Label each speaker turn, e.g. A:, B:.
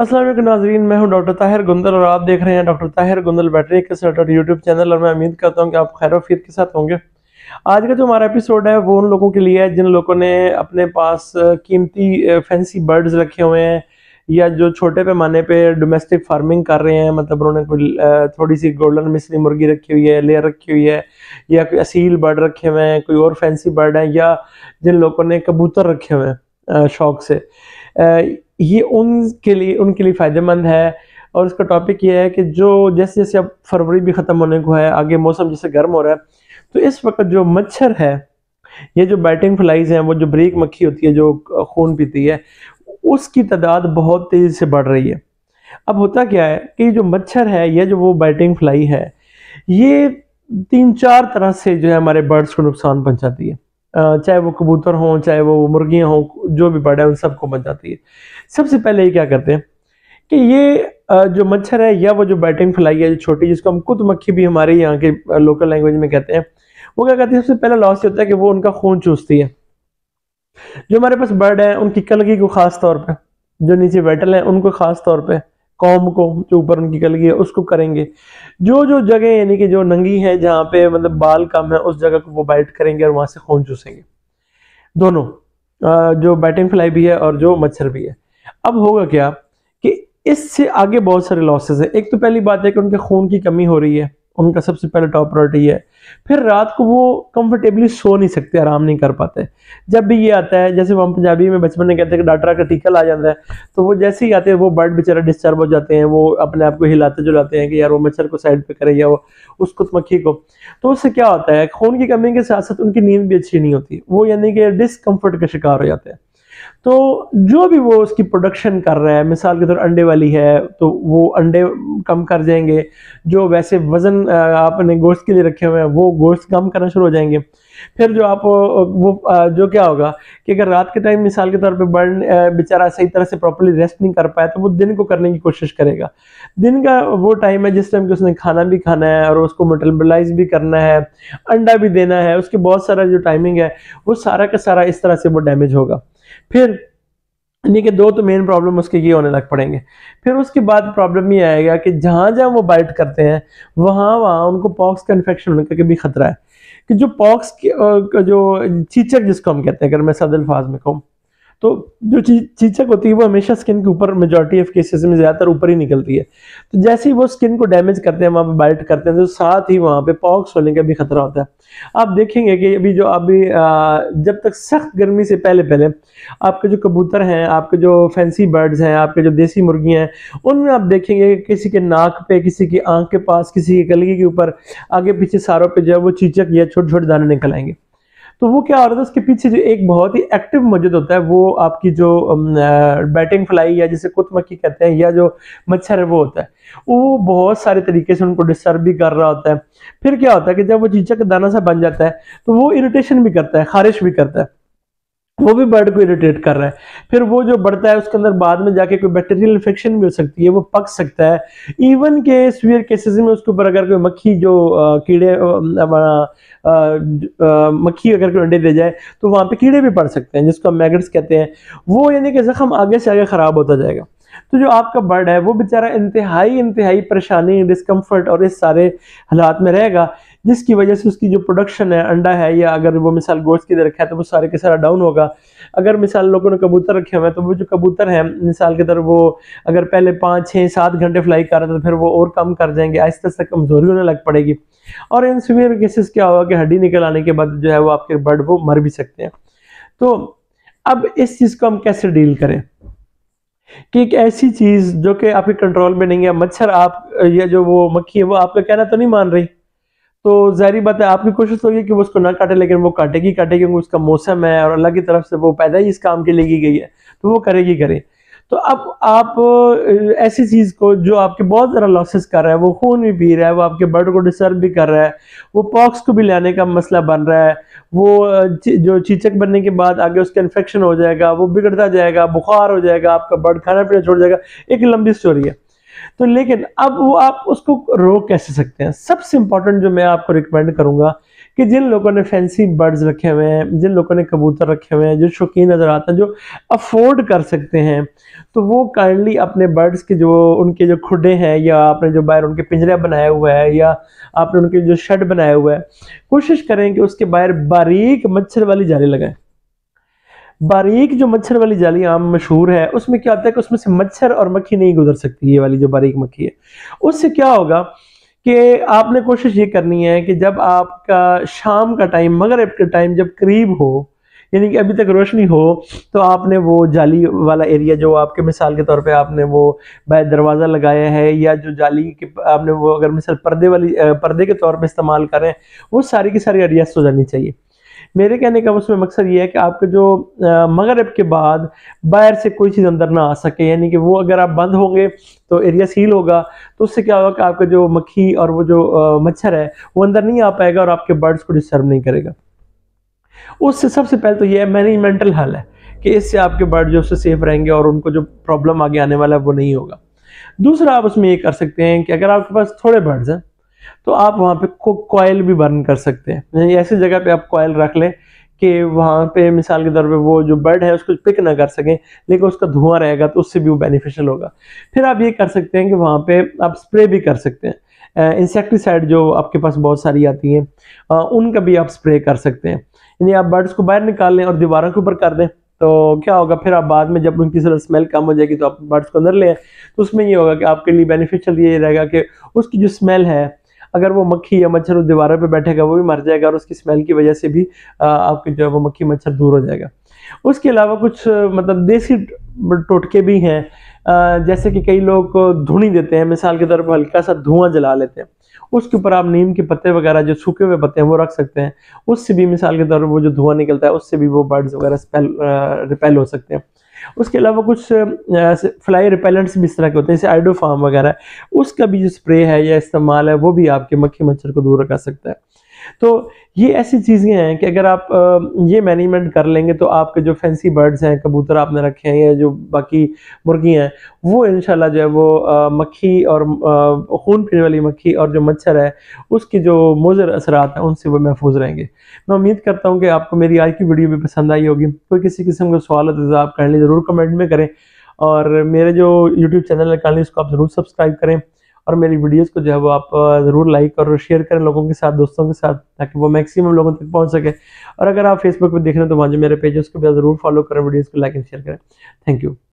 A: असलम नाजरीन मैं हूं डॉक्टर ताहिर गुंदल और आप देख रहे हैं डॉक्टर ताहिर गुंदल बैटरी के सेलेक्टेड यूट्यूब चैनल और मैं उम्मीद करता हूं कि आप खैर वफीत के साथ होंगे आज का जो हमारा एपिसोड है वो उन लोगों के लिए है जिन लोगों ने अपने पास कीमती फैंसी बर्ड्स रखे हुए हैं या जो छोटे पैमाने पे डोमेस्टिक फार्मिंग कर रहे हैं मतलब उन्होंने कोई थोड़ी सी गोल्डन मिश्री मुर्गी रखी हुई है लेयर रखी हुई है या कोई असील बर्ड रखे हुए हैं कोई और फैंसी बर्ड है या जिन लोगों ने कबूतर रखे हुए हैं शौक से ये उनके लिए उनके लिए फ़ायदेमंद है और इसका टॉपिक ये है कि जो जैसे जैसे अब फरवरी भी ख़त्म होने को है आगे मौसम जैसे गर्म हो रहा है तो इस वक्त जो मच्छर है ये जो बैटिंग फ्लाइज हैं वो जो ब्रेक मक्खी होती है जो खून पीती है उसकी तादाद बहुत तेज़ी से बढ़ रही है अब होता क्या है कि जो मच्छर है या जो वो बैटिंग फ्लाई है ये तीन चार तरह से जो है हमारे बर्ड्स को नुकसान पहुंचाती है चाहे वो कबूतर हों चाहे वो मुर्गियाँ हों जो भी बर्ड है उन सबको मच जाती है सबसे पहले ये क्या करते हैं कि ये जो मच्छर है या वो जो बैटिंग फ्लाई है जो छोटी जिसको हम कुत मक्खी भी हमारे यहाँ के लोकल लैंग्वेज में कहते हैं वो क्या कहते हैं सबसे पहला लॉस ये होता है कि वो उनका खून चूसती है जो हमारे पास बर्ड है उनकी कलगी को खास तौर पर जो नीचे बैटल है उनको खास तौर पर कौम को जो ऊपर उनकी कलगी है उसको करेंगे जो जो जगह यानी कि जो नंगी है जहाँ पे मतलब बाल कम है उस जगह को वो बाइट करेंगे और वहाँ से खून चूसेंगे दोनों जो बैटिंग फ्लाई भी है और जो मच्छर भी है अब होगा क्या कि इससे आगे बहुत सारे लॉसेज हैं एक तो पहली बात है कि उनके खून की कमी हो रही है उनका सबसे पहले टॉप प्रायोरिटी है फिर रात को वो कंफर्टेबली सो नहीं सकते आराम नहीं कर पाते जब भी ये आता है जैसे हम पंजाबी में बचपन में कहते हैं कि डाटा का टीका ला जाता है तो वो जैसे ही आते हैं वो बर्ड बेचारा डिस्टर्ब हो जाते हैं वो अपने आप को हिलाते जुलाते हैं कि यार वो मच्छर को साइड पर करें या वो कुछ मक्खी को तो उससे क्या होता है खून की कमी के साथ साथ उनकी नींद भी अच्छी नहीं होती वो यानी कि डिसकम्फर्ट का शिकार हो जाते हैं तो जो भी वो उसकी प्रोडक्शन कर रहा है मिसाल के तौर तो अंडे वाली है तो वो अंडे कम कर जाएंगे जो वैसे वज़न आपने गोश्त के लिए रखे हुए हैं वो गोश्त कम करना शुरू हो जाएंगे फिर जो आप वो जो क्या होगा कि अगर रात के टाइम मिसाल के तौर पे बर्न बेचारा सही तरह से प्रॉपरली रेस्ट नहीं कर पाया तो वो दिन को करने की कोशिश करेगा दिन का वो टाइम है जिस टाइम कि उसने खाना भी खाना है और उसको मटलबलाइज भी करना है अंडा भी देना है उसके बहुत सारा जो टाइमिंग है वो सारा का सारा इस तरह से वो डैमेज होगा फिर यानी कि दो तो मेन प्रॉब्लम उसके ये होने लग पड़ेंगे फिर उसके बाद प्रॉब्लम ये आएगा कि जहाँ जहाँ वो बाइट करते हैं वहाँ वहाँ उनको पॉक्स का इन्फेक्शन होने का भी खतरा है कि जो पॉक्स जो चीचर जिसको हम कहते हैं अगर मैं सदल्फाज में कहूँ तो जो चीज चीचक होती है वो हमेशा स्किन के ऊपर मेजोरिटी ऑफ केसेस में ज़्यादातर ऊपर ही निकलती है तो जैसे ही वो स्किन को डैमेज करते हैं वहाँ पे बाइट करते हैं तो साथ ही वहाँ पे पॉक्स होने का भी खतरा होता है आप देखेंगे कि अभी जो अभी जब तक सख्त गर्मी से पहले पहले आपके जो कबूतर हैं आपके जो फैंसी बर्ड्स हैं आपके जो देसी मुर्गियाँ हैं उनमें आप देखेंगे कि किसी के नाक पे किसी की आंख के पास किसी की कलगी के ऊपर आगे पीछे सारों पर जो है वो चीचक या छोटे छोटे दाने निकल आएंगे तो वो क्या हो रहा था उसके पीछे जो एक बहुत ही एक्टिव मौजूद होता है वो आपकी जो बैटिंग फ्लाई या जिसे कुत मक्खी कहते हैं या जो मच्छर है वो होता है वो बहुत सारे तरीके से उनको डिस्टर्ब भी कर रहा होता है फिर क्या होता है कि जब वो चीचा का दाना सा बन जाता है तो वो इरिटेशन भी करता है खारिश भी करता है वो भी बर्ड को इरिटेट कर रहा है फिर वो जो बढ़ता है उसके अंदर बाद में जाके कोई बैक्टीरियल इन्फेक्शन भी हो सकती है वो पक सकता है इवन के सीवियर केसेस में उसके ऊपर अगर कोई मक्खी जो कीड़े मक्खी अगर कोई अंडे दे जाए तो वहाँ पे कीड़े भी पड़ सकते हैं जिसको हम मैगट्स कहते हैं वो यानी कि जख्म आगे से आगे ख़राब होता जाएगा तो जो आपका बर्ड है वो बेचारा इंतहाई इंतहाई परेशानी डिस्कम्फर्ट और इस सारे हालात में रहेगा जिसकी वजह से उसकी जो प्रोडक्शन है अंडा है या अगर वो मिसाल गोश्त की दे रखा है तो वो सारे के सारा डाउन होगा अगर मिसाल लोगों ने कबूतर रखे हुए हैं तो वो जो कबूतर हैं मिसाल के तरह वो अगर पहले पाँच छः सात घंटे फ्लाई कर रहे थे तो फिर वो और कम कर जाएंगे आहिस्ता आहिस्ता कमजोरी होने लग पड़ेगी और इन सीवियर केसेस क्या होगा कि हड्डी निकल आने के बाद जो है वो आपके बर्ड वो मर भी सकते हैं तो अब इस चीज़ को हम कैसे डील करें कि एक ऐसी चीज़ जो कि आपके कंट्रोल में नहीं है मच्छर आप या जो वो मक्खी है वो आपका कहना तो नहीं मान रही तो जहरी बात है आपकी कोशिश होगी तो कि वो उसको ना काटे लेकिन वो काटेगी काटे क्योंकि उसका मौसम है और अल्लाह की तरफ से वो पैदा ही इस काम के लिए की गई है तो वो करेगी करे तो अब आप ऐसी चीज़ को जो आपके बहुत ज़रा लॉसेस कर रहा है वो खून भी पी रहा है वो आपके बर्ड को डिस्टर्ब भी कर रहा है वो पॉक्स को भी लाने का मसला बन रहा है वो जो चीचक बनने के बाद आगे उसका इन्फेक्शन हो जाएगा वो बिगड़ता जाएगा बुखार हो जाएगा आपका बर्ड खाना पीना छोड़ जाएगा एक लंबी स्टोरी है तो लेकिन अब वो आप उसको रोक कैसे सकते हैं सबसे इंपॉर्टेंट जो मैं आपको रिकमेंड करूंगा कि जिन लोगों ने फैंसी बर्ड्स रखे हुए हैं जिन लोगों ने कबूतर रखे हुए हैं जो शौकीन नज़र आते हैं जो अफोर्ड कर सकते हैं तो वो काइंडली अपने बर्ड्स के जो उनके जो खुडे हैं या आपने जो बाहर उनके पिंजरे बनाए हुए हैं या आपने उनके जो शेड बनाया हुआ है कोशिश करें कि उसके बाहर बारीक मच्छर वाली जाली लगाएं बारीक जो मच्छर वाली जाली आम मशहूर है उसमें क्या होता है कि उसमें से मच्छर और मक्खी नहीं गुजर सकती ये वाली जो बारीक मक्खी है उससे क्या होगा कि आपने कोशिश ये करनी है कि जब आपका शाम का टाइम मगर का टाइम जब करीब हो यानी कि अभी तक रोशनी हो तो आपने वो जाली वाला एरिया जो आपके मिसाल के तौर पे आपने वो बाय दरवाज़ा लगाया है या जो जाली के आपने वो अगर मिसाल पर्दे वाली पर्दे के तौर पे इस्तेमाल करें वो सारी की सारी एरिया हो जानी चाहिए मेरे कहने का उसमें मकसद ये है कि आपके जो मगरब के बाद बाहर से कोई चीज़ अंदर ना आ सके यानी कि वो अगर आप बंद होंगे तो एरिया सील होगा तो उससे क्या होगा कि आपका जो मक्खी और वो जो मच्छर है वो अंदर नहीं आ पाएगा और आपके बर्ड्स को डिस्टर्ब नहीं करेगा उससे सबसे पहले तो ये है मैनेजमेंटल हल है कि इससे आपके बर्ड जो उससे सेफ रहेंगे और उनको जो प्रॉब्लम आगे आने वाला है वो नहीं होगा दूसरा आप उसमें ये कर सकते हैं कि अगर आपके पास थोड़े बर्ड्स हैं तो आप वहाँ पे कोयल भी बर्न कर सकते हैं ऐसी जगह पे आप कोयल रख लें कि वहाँ पे मिसाल के तौर पे वो जो बर्ड है उसको पिक ना कर सकें लेकिन उसका धुआं रहेगा तो उससे भी वो बेनिफिशियल होगा फिर आप ये कर सकते हैं कि वहाँ पे आप स्प्रे भी कर सकते हैं इंसेक्टिसाइड जो आपके पास बहुत सारी आती हैं उनका भी आप स्प्रे कर सकते हैं यानी आप बर्ड्स को बाहर निकाल लें और दीवारों के ऊपर कर दें तो क्या होगा फिर आप बाद में जब उनकी सर स्मेल कम हो जाएगी तो आप बर्ड्स को अंदर लें तो उसमें ये होगा कि आपके लिए बेनिफिशियल ये रहेगा कि उसकी जो स्मेल है अगर वो मक्खी या मच्छर उस दीवारों पर बैठेगा वो भी मर जाएगा और उसकी स्मेल की वजह से भी आपकी जो है वो मक्खी मच्छर दूर हो जाएगा उसके अलावा कुछ मतलब देसी टोटके भी हैं जैसे कि कई लोग धुनी देते हैं मिसाल के तौर पर हल्का सा धुआं जला लेते हैं उसके ऊपर आप नीम के पत्ते वगैरह जो सूखे हुए पत्ते हैं वो रख सकते हैं उससे भी मिसाल के तौर पर वो जो धुआं निकलता है उससे भी वो बर्ड्स वगैरह स्पेल रिपेल हो सकते हैं उसके अलावा कुछ फ्लाई रिपेलेंट्स भी इस तरह के होते हैं जैसे आइडोफार्म वगैरह उसका भी जो स्प्रे है या इस्तेमाल है वो भी आपके मक्खी मच्छर को दूर रखा सकता है तो ये ऐसी चीज़ें हैं कि अगर आप ये मैनेजमेंट कर लेंगे तो आपके जो फैंसी बर्ड्स हैं कबूतर आपने रखे हैं या जो बाकी मुर्गियाँ हैं वो इन जो है वो मक्खी और खून पीने वाली मक्खी और जो मच्छर है उसके जो मुजर असरात हैं उनसे वो महफूज रहेंगे मैं उम्मीद करता हूँ कि आपको मेरी आज की वीडियो भी पसंद आई होगी कोई किसी किस्म का सवाल है तो आप काइंडली ज़रूर कमेंट में करें और मेरे जो यूट्यूब चैनल है लें उसको आप ज़रूर सब्सक्राइब करें और मेरी वीडियोस को जो है वो आप ज़रूर लाइक और शेयर करें लोगों के साथ दोस्तों के साथ ताकि वो मैक्सिमम लोगों तक पहुंच सके और अगर आप फेसबुक पर देख रहे हैं तो वहाँ जो मेरे पेजेस को भी ज़रूर फॉलो करें वीडियोज़ को लाइक एंड शेयर करें थैंक यू